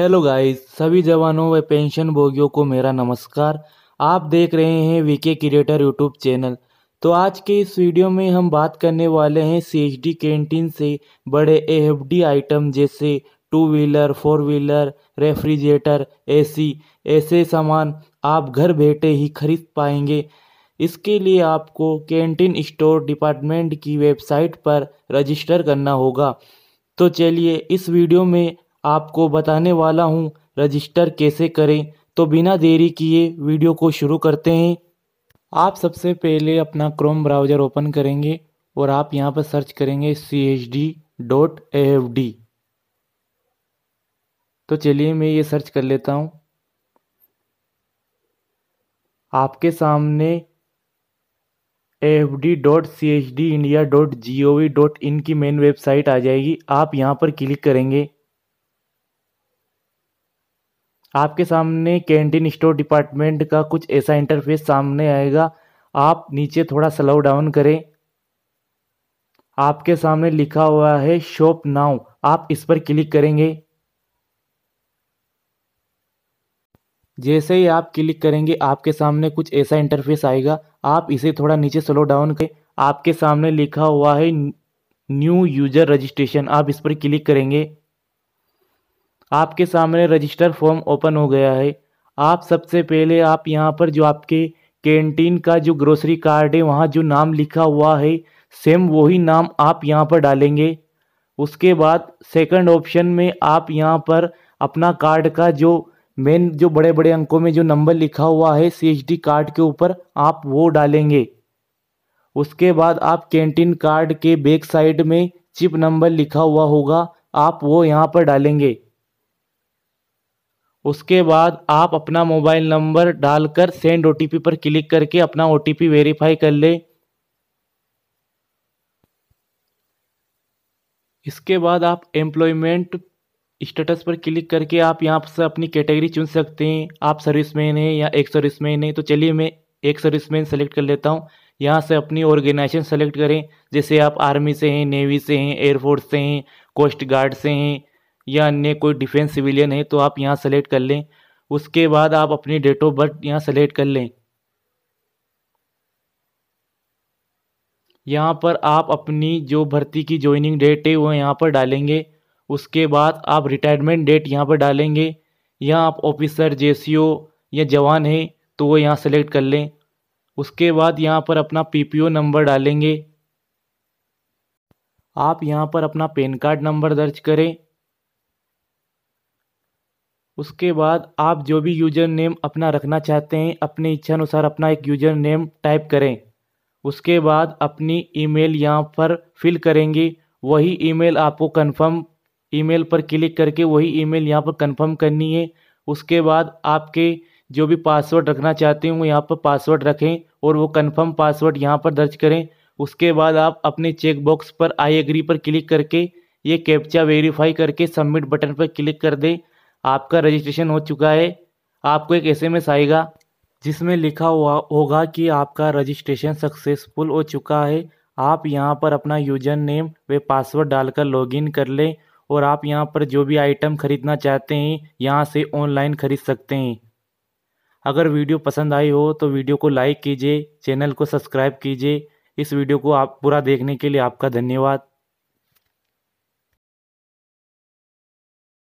hello guys सभी जवानों व पेंशन भोगियों को मेरा नमस्कार आप देख रहे हैं वीके क्रिएटर यूट्यूब चैनल तो आज के इस वीडियो में हम बात करने वाले हैं सीएचडी कैंटीन से बड़े डी आइटम जैसे two wheeler four wheeler refrigerator AC ऐसे सामान आप घर बैठे ही खरीद पाएंगे इसके लिए आपको कैंटीन स्टोर डिपार्टमेंट की वेबसाइट पर रजिस्टर करना होगा तो चलिए इस वीडियो में आपको बताने वाला हूँ रजिस्टर कैसे करें तो बिना देरी किए वीडियो को शुरू करते हैं आप सबसे पहले अपना क्रोम ब्राउज़र ओपन करेंगे और आप यहाँ पर सर्च करेंगे C H D dot A F D तो चलिए मैं ये सर्च कर लेता हूँ आपके सामने F D dot C H D India dot G O V dot in की मेन वेबसाइट आ जाएगी आप यहाँ पर क्लिक करेंगे आपके सामने कैंटीन स्टोर डिपार्टमेंट का कुछ ऐसा इंटरफेस सामने आएगा आप नीचे थोड़ा स्लो डाउन करें आपके सामने लिखा हुआ है शॉप नाउ आप इस पर क्लिक करेंगे जैसे ही आप क्लिक करेंगे आपके सामने कुछ ऐसा इंटरफेस आएगा आप इसे थोड़ा नीचे स्लो डाउन करें आपके सामने लिखा हुआ है न्यू यूजर रजिस्ट्रेशन आप इस पर क्लिक करेंगे आपके सामने रजिस्टर फॉर्म ओपन हो गया है आप सबसे पहले आप यहाँ पर जो आपके कैंटीन का जो ग्रोसरी कार्ड है वहाँ जो नाम लिखा हुआ है सेम वही नाम आप यहाँ पर डालेंगे उसके बाद सेकंड ऑप्शन में आप यहाँ पर अपना कार्ड का जो मेन जो बड़े बड़े अंकों में जो नंबर लिखा हुआ है सी कार्ड के ऊपर आप वो डालेंगे उसके बाद आप कैंटीन कार्ड के बैक साइड में चिप नंबर लिखा हुआ होगा आप वो यहाँ पर डालेंगे उसके बाद आप अपना मोबाइल नंबर डालकर सेंड ओ पर क्लिक करके अपना ओ वेरीफाई कर ले इसके बाद आप एम्प्लॉयमेंट स्टेटस पर क्लिक करके आप यहाँ से अपनी कैटेगरी चुन सकते हैं आप सर्विसमैन हैं या एक सर्विसमैन हैं तो चलिए मैं एक सर्विसमैन सेलेक्ट कर लेता हूँ यहाँ से अपनी ऑर्गेनाइजेशन सेलेक्ट करें जैसे आप आर्मी से हैं नेवी से हैं एयरफोर्स से हैं कोस्ट गार्ड से हैं या अन्य कोई डिफेंस सिविलियन है तो आप यहाँ सेलेक्ट कर लें उसके बाद आप अपनी डेट ऑफ बर्थ यहाँ सेलेक्ट कर लें यहाँ पर आप अपनी जो भर्ती की ज्वाइनिंग डेट है वो यहाँ पर डालेंगे उसके बाद आप रिटायरमेंट डेट यहाँ पर डालेंगे या आप ऑफिसर जे या जवान है तो वो यहाँ सेलेक्ट कर लें उसके बाद यहाँ पर अपना पी नंबर डालेंगे आप यहाँ पर अपना पेन कार्ड नंबर दर्ज करें उसके बाद आप जो भी यूजर नेम अपना रखना चाहते हैं अपने इच्छा अनुसार अपना एक यूजर नेम टाइप करें उसके बाद अपनी ईमेल यहाँ पर फिल करेंगे वही ईमेल आपको कंफर्म ईमेल पर क्लिक करके वही ईमेल यहाँ पर कंफर्म करनी है उसके बाद आपके जो भी पासवर्ड रखना चाहते हैं वो यहाँ पर पासवर्ड रखें और वो कंफर्म पासवर्ड यहाँ पर दर्ज करें उसके बाद आप अपने चेक बॉक्स पर आई एग्री पर क्लिक करके ये कैप्चा वेरीफाई करके सबमिट बटन पर क्लिक कर दें आपका रजिस्ट्रेशन हो चुका है आपको एक एसएमएस आएगा जिसमें लिखा हुआ होगा कि आपका रजिस्ट्रेशन सक्सेसफुल हो चुका है आप यहाँ पर अपना यूजर नेम व पासवर्ड डालकर लॉगिन कर लें और आप यहाँ पर जो भी आइटम खरीदना चाहते हैं यहाँ से ऑनलाइन खरीद सकते हैं अगर वीडियो पसंद आई हो तो वीडियो को लाइक कीजिए चैनल को सब्सक्राइब कीजिए इस वीडियो को आप पूरा देखने के लिए आपका धन्यवाद